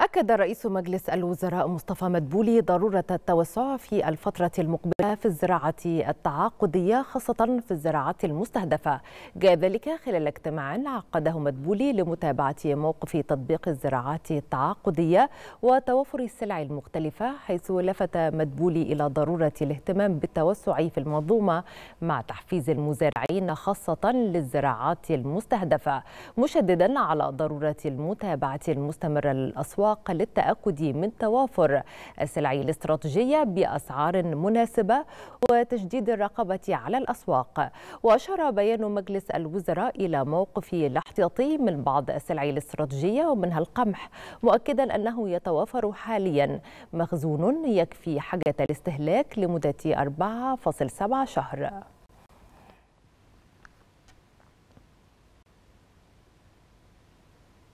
أكد رئيس مجلس الوزراء مصطفى مدبولي ضرورة التوسع في الفترة المقبلة في الزراعة التعاقدية خاصة في الزراعات المستهدفة جاء ذلك خلال اجتماع عقده مدبولي لمتابعة موقف تطبيق الزراعات التعاقدية وتوافر السلع المختلفة حيث لفت مدبولي إلى ضرورة الاهتمام بالتوسع في المنظومة مع تحفيز المزارعين خاصة للزراعات المستهدفة مشددا على ضرورة المتابعة المستمرة للأسواق الأسواق للتأكد من توافر السلع الاستراتيجية بأسعار مناسبة وتجديد الرقابة على الأسواق وأشار بيان مجلس الوزراء إلى موقف الاحتياطي من بعض السلع الاستراتيجية ومنها القمح مؤكدا أنه يتوافر حاليا مخزون يكفي حاجة الاستهلاك لمدة 4.7 شهر